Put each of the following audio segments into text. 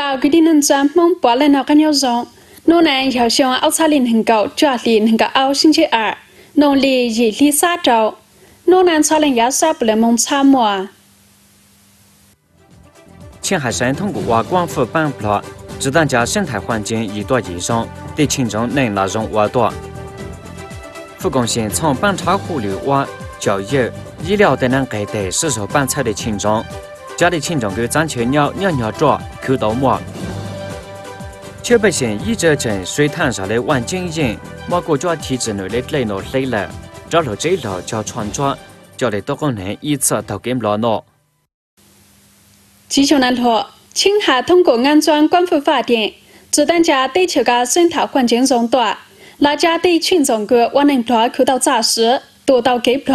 高个那个鸟要想奥菜林能够绝对能够奥星期二。农历一里三周，罗南菜林也撒不么？青海省通过挖光伏板坡，只当将生态环境一多一爽，对群众能那种挖多。富贡县从板插湖里挖教育、医疗都能改地四十板材的群众。家里群众个张臭鸟、鸟鸟爪口罩抹，丘北县一直镇水塘上的万井引，马国家体质内的累劳累了，着了这楼、叫喘喘，叫的多功人一次都给不了。记者难说，青海通过安装光伏发电，不但加地球个生态环境中断，那家对群众个万能团口罩抓实，多到给不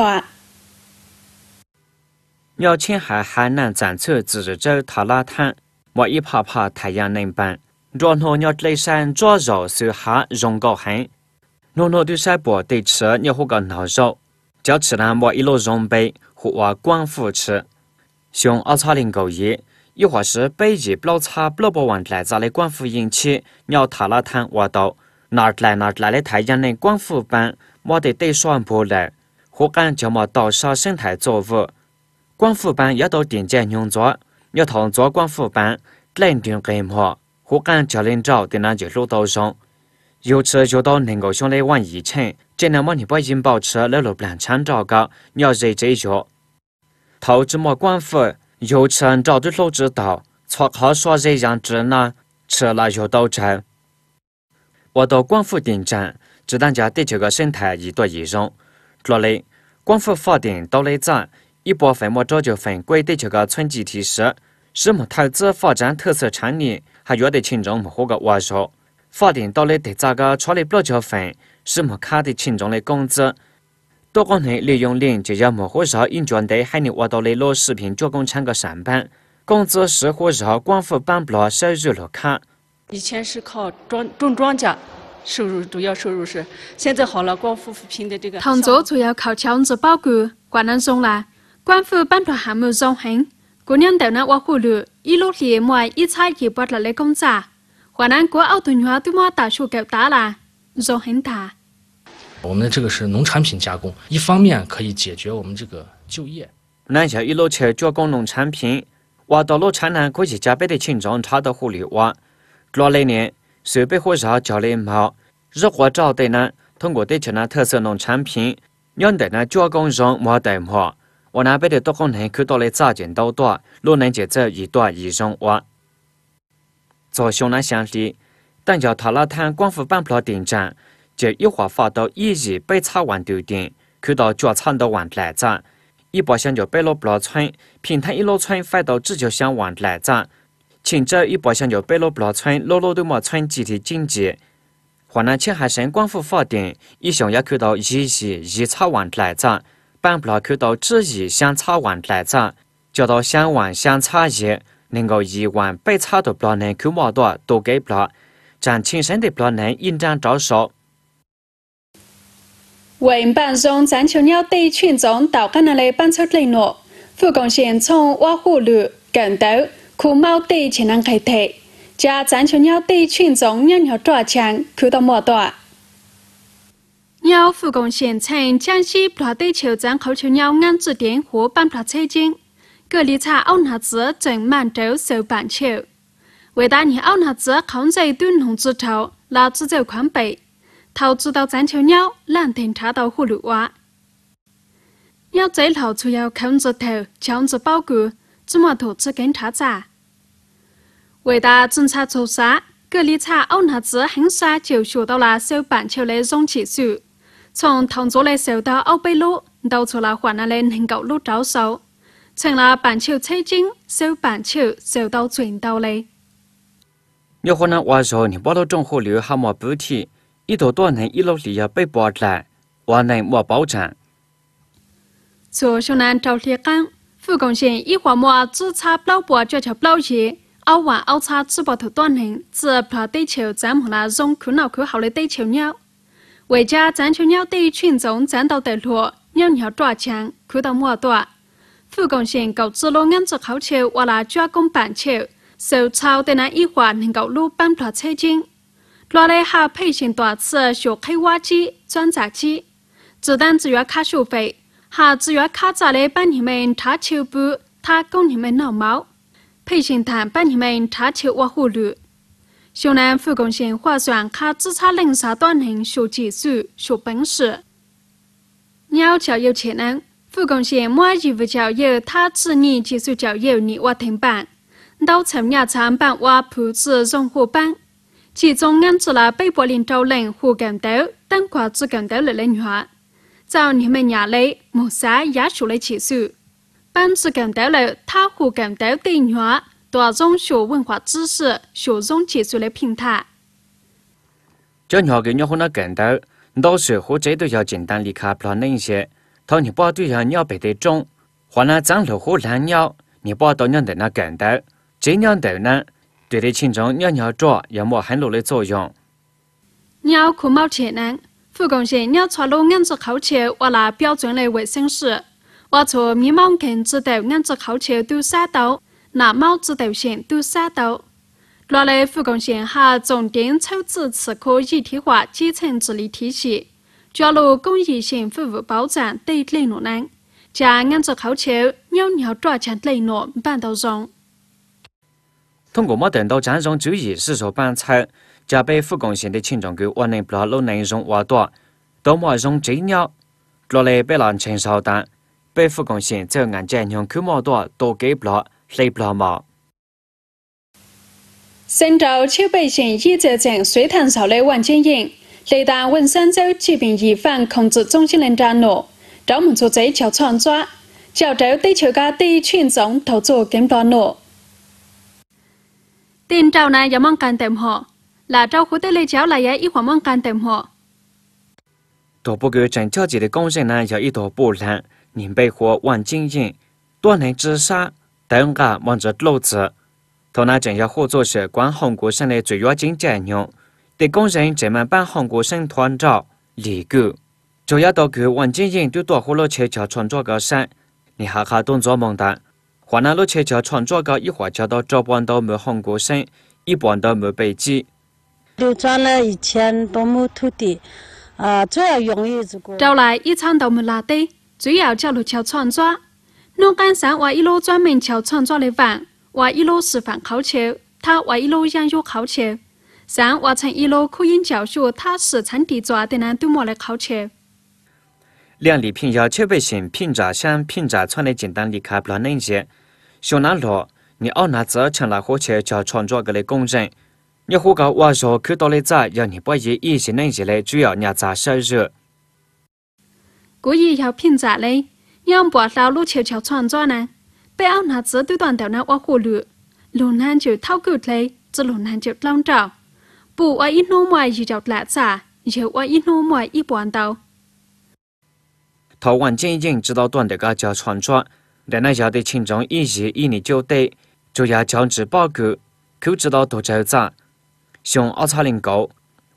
鸟青海海南展出自治州塔拉滩，我一排排太阳能板。诺诺鸟对山抓肉收下容易很，诺诺对山坡对吃鸟火个肉叫起来买一路装备和挖光伏吃。熊二零零狗一，伊华是北京六不老不完来扎的光伏引起鸟塔拉滩挖到，哪来哪来的太阳能光伏板，买得堆双坡来，活干就毛，岛上生态作物。光伏板要到顶尖运作，要从做光伏板、安装光伏、烘干、教连着的那些路道上，由此就到能够向来往一程，只能把你把银包车在路边抢着个，你要热着脚，投资买光伏，由此按的路子道，刷卡刷这样子呢，吃了就到成。我到光伏电站，只当家地球个生态一多一容，再来，光伏发电到来站。一部分么沼就粉、归堆这个村集体时，什么投资发展特色产业，还有的群众么活个挖说。发展到了得咋个处理不了桥粉，什么看的群众的工资。多个人利用链接叫么活上引江队喊你挖到了老食品加工厂个上班，工资是和上光伏板不了收入了看。以前是靠庄种庄稼，收入主要收入是，现在好了，光伏扶贫的这个。糖蔗主要靠抢着包谷，管能送来。官府本土项目转行，姑娘到那挖苦了，一路去外一拆一拨了来工作，华南国奥农业对外大收给打了，容很大。我们这个是农产品加工，一方面可以解决我们这个就业。南下一路去加工农产品，挖到路产南可以加倍的青壮插到湖里挖，这两年设备火烧交来毛，日化照待呢，通过对起那特色农产品让在那加工上没得毛。我南边的多功能多道嘞，扎都多大？路南就走一段，以上弯。从湘南乡里，邓家塔拉滩光伏板坡电站就一会发到一阳北岔湾头点，开到脚厂到往来站。一包香蕉北罗布村，平塘一罗村发到芷江乡往来站。清州一包香蕉北罗布村，罗罗都没村集体经济。湖南青海省光伏发电，一上要开到一阳一岔湾来站。办不了卡到几亿相差万来张，交到相万相差一，能够一万百差都不了能够摸到，都给不了，让亲身的不老能应战招手。文班中咱求了对群众到个人来办出承诺，富江线从瓦湖路、公道、库茂堆前能开头，加咱求了对群众踊跃抓枪，扣到摸到。有复工县城江西拖队桥镇候球鸟安置点和板桥车间，隔离彩奥纳子正忙着收板球。为了让奥纳子控制短筒子头，拿住在筐背，投掷到站球鸟，难停车到葫芦娃。鸟摘头就要控制头，强制包裹，怎么投掷跟查劲？为大增加出施，隔离彩奥纳子很快就学到了收板球的容器术。从唐左勒手到奥贝路，到出了华南的能够路招手，成了板桥车经，走板桥，走到全岛嘞。你可能话说，宁波到中河流还没补贴，一段段人一路是要被包走，我能没包走。在向南赵铁刚，富工县一华马主拆老伯家不老桥，奥湾奥差几百头段人，只怕对桥，再往了？上苦脑苦好勒对桥鸟。为家咱就要对群众咱到得力，让鸟抓枪，看得满多。富冈县搞起了安置考秋，为了加工板秋，受潮的那一块能够入板大车间。罗来还培训大次学开挖机、装载机，子弹只要开学费，下只要开早来帮你们插秋布，他供你们闹毛，培训他帮你们插秋挖葫芦。湘南复工县划算卡职校，零沙多年学技术、学本事，鸟求有钱人。复工县马义务教育，他几你技术教育你我停办，老成伢长办瓦铺子融合班，集中安置了百柏林招人胡工道等挂复工道的人员。在你们眼里，木山也学了技术，帮助更多了他胡工道的人员。多种学文化知识、学中技术的平台。教鸟给鸟放在跟头，到时候这都要简单离开不了那些。他你把对象要背得种，换了藏老虎蓝鸟，你把都养在那跟头。这鸟的呢，对的品种鸟鸟抓也冇很多的作用。鸟可冇潜能，福贡县鸟抓路安置小区我拿标准的卫生室，我从迷茫根子的安置小区都三栋。那帽子头衔都杀到，落来复工县还重点抽脂吃科一体化基层治理体系，加入公益性服务保障对内容呢，加按照要求尿尿抓紧内容办到上。通过莫等到战中就一时说班车，加被复工县的青壮给不能不老能容挖多，都没容进尿，落来被人轻烧蛋，被复工县走按着人口莫多都给不落。四部项吗？神州丘北县依泽镇水塘槽的王金英，来到文山州疾病预防控制中心的职了，专门做足球创作，就着对球界对群众作做更多诺。邓州呢有忙干点好，那州蝴的呢就来也一款忙干点好。前不久，正巧这的工人呢有一大波人，年辈和王金英多年之少。等哥望着老子，他那正要合作时，管红国山的最要紧家人，得工人专门帮红国山团长犁过，就要到过王建英对大火路车桥创作高上，你好好动作猛的，黄那路七桥创作高，一会儿到赵板都没红国山，一般都没北机，流转了一千多亩土地，啊，主要用个。招来一场都没拉得，主要叫六桥创作。龙岗上挖一楼专门撬创作的房，挖一楼示范好去，他挖一楼养肉好去。上挖成一楼可以教学，他是场地抓的呢，都没得好去。两丽平遥求百姓平价，乡平价村的简单，离开不能人家。小南路，你二男子乘了火车桥创作个的工人，你户个晚上去到了早，让你不一以前那些来主要伢子少些。故意要平价嘞？让坡山路悄悄穿转呢，被后那子对断掉呢挖火路，路难就套狗腿，这路难就浪走。不挖一弄么，就叫烂渣；，就挖一弄么，一般道。他万进一进，知道断的个家穿转，奶奶家的青众一时一年就得，就要强制报告，可知道多少咋？像阿差零高。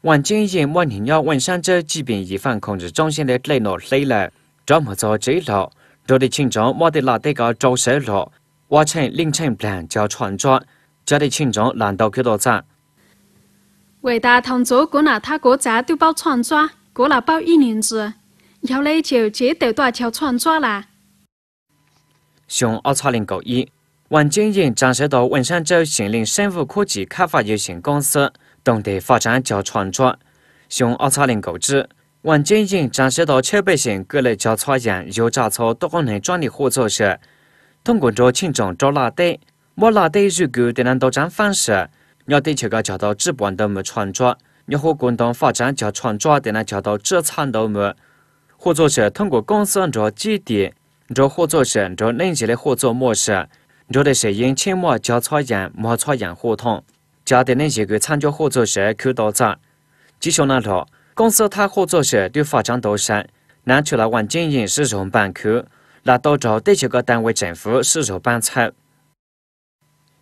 万进一进，没人要问上周疾病预防控制中心的联络来了，这么早一路。这里群众我的哪点个周收入，我称林场办叫村庄，这里群众难道去到咋？伟大同桌，过了他国家都包村庄，过了包一年子，要来就接到大桥村庄啦。熊二七零九一，王建英介绍到文山州兴林生物科技开发有限公司，懂得发展叫村庄。熊二七零九二。王建英展示到，老百姓各类交叉园油炸草多功能专利合作社，通过招群众、招拉带，没拉带入股的能到站方式，让对这个街到直播都没创作，让和共同发展加创作的呢，叫到只产的没。合作社通过公司照基地、招合作社、招嫩些的合作模式，让对是因青苗交叉园、毛草园合同，家对嫩些个参加合作社去到站，就像那条。公司大合作社对发展投身，拿出了万斤粮食从办库，拿到着第几个单位政府四处办抽。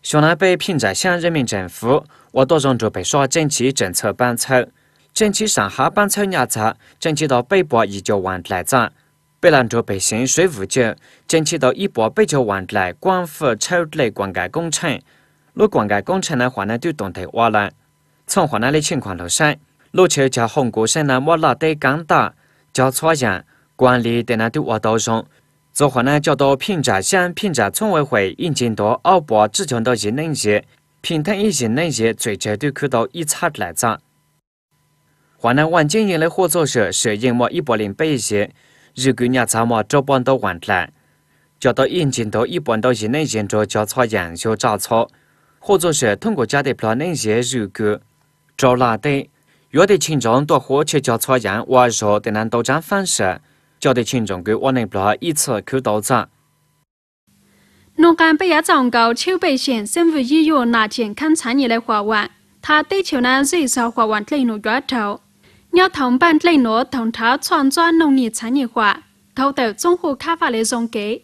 像南北平寨县人民政府，我到上州白沙争取政策办抽，争取上下办抽廿次，争取到北坡一九万来站，北兰州北新水务局，争取到一百北九万来光伏抽水灌溉工程。那灌溉工程的话呢，就动态挖来，从华南的情况来说。列桥从红谷山的莫拉德干大，交叉线管理的那条轨道上，最后呢，较到平寨乡平寨村委会引进到二八几强到一零些，平潭一些零些，最前都看到一车来站。华南万金营的合作社是因么一百零八一线，如果列车么只搬到万京，交到引进到一百到一零做交叉营小站处，合作社通过加的平藤些，如果招拉德。要得群众多火车站采样，晚上得那到镇办事，教得群众在我内边一次去到站。农干不要长高，丘北县生物医药那健康产业的花展，他对求那绿色发展内容源头，要同伴内容同他创造农业产业化，投到综合开发的中间。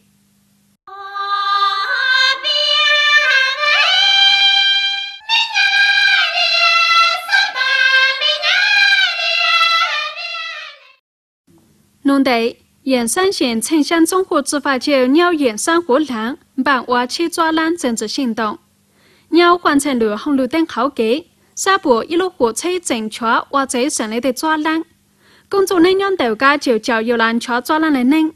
兄弟盐山县城乡综合执法局鸟眼山湖南板挖起抓揽整治行动鸟皇城绿红绿灯好给三步一路火车正确挖最深的抓揽工作人员到家就叫有人车抓烂的人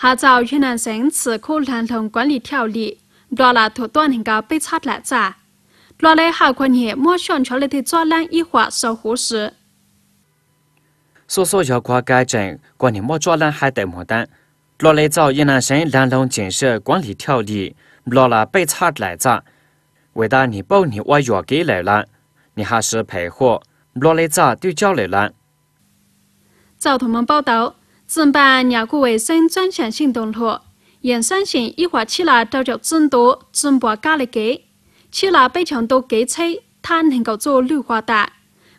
下找云南省齿科蓝铜管理条例抓了头断的高被查烂渣抓了好可怜摸上去来的抓烂一会儿收获时所说要快改正，管理莫抓人还得买单。老来早云南省园林建设管理条例，老了被查来着。为了你保你我越给来了，你还是配合老来早对叫来了。早同们报道，正办两个卫生专项行动图，盐山县一块起了都叫增多，种不高的给，起了北墙都给拆，他能够做绿化带，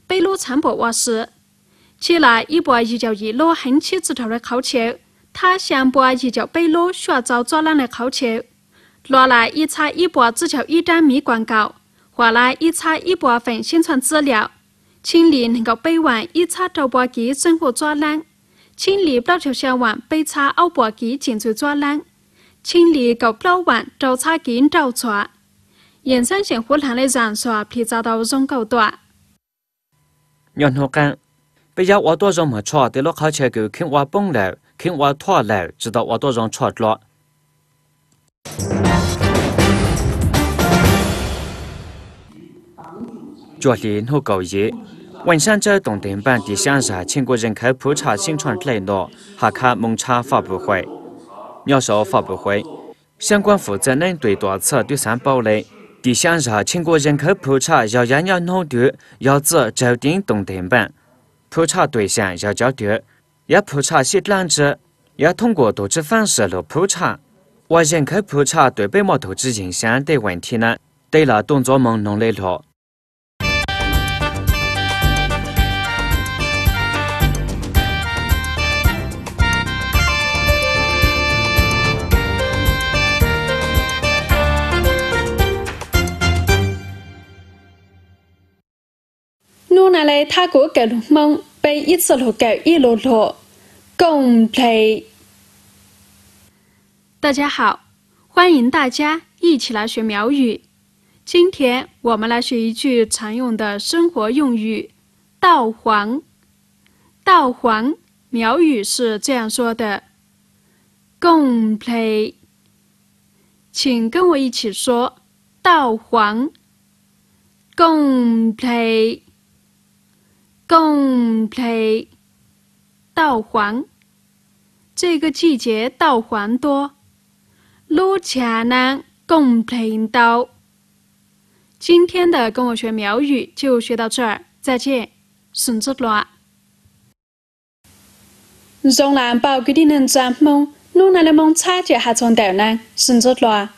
北路承包挖石。起来，一把一脚一摞横七竖条的考球，他想把一脚背摞雪找抓烂的考球。落来一擦一把只条一张米广告；画了一擦一把份宣传资料。清理能够背完一擦六把给生活抓烂；清理不到就写玩背擦二把给颈椎抓烂；清理搞不完找擦肩找错。营山县护栏的长沙被砸到中高端。牛头干。不要我多人么错，得了好车过，肯我本楼，肯我拖楼，直到挖多人出路。昨天我刚一，文昌州东田办的乡下全国人口普查现场来了，还开蒙查发布会、鸟兽发布会。相关负责人对多次对三报来，第三日，全国人口普查要人人弄懂，要知重点东田办。普查对象要较多，要普查些单子，要通过多种方式来普查。为人口普查对被摸投之影响的问题呢，对了，动作猛弄来了。被他国的了忙被一次路狗一路路，共陪。大家好，欢迎大家一起来学苗语。今天我们来学一句常用的生活用语，道黄。道黄苗语是这样说的，共陪。请跟我一起说，道黄，共陪。贡培稻黄，这个季节稻黄多，撸钱呢贡培稻。今天的跟我学苗语就学到这儿，再见，沈志罗。从来包谷的人做梦，弄来的梦菜就还从豆呢，沈志罗。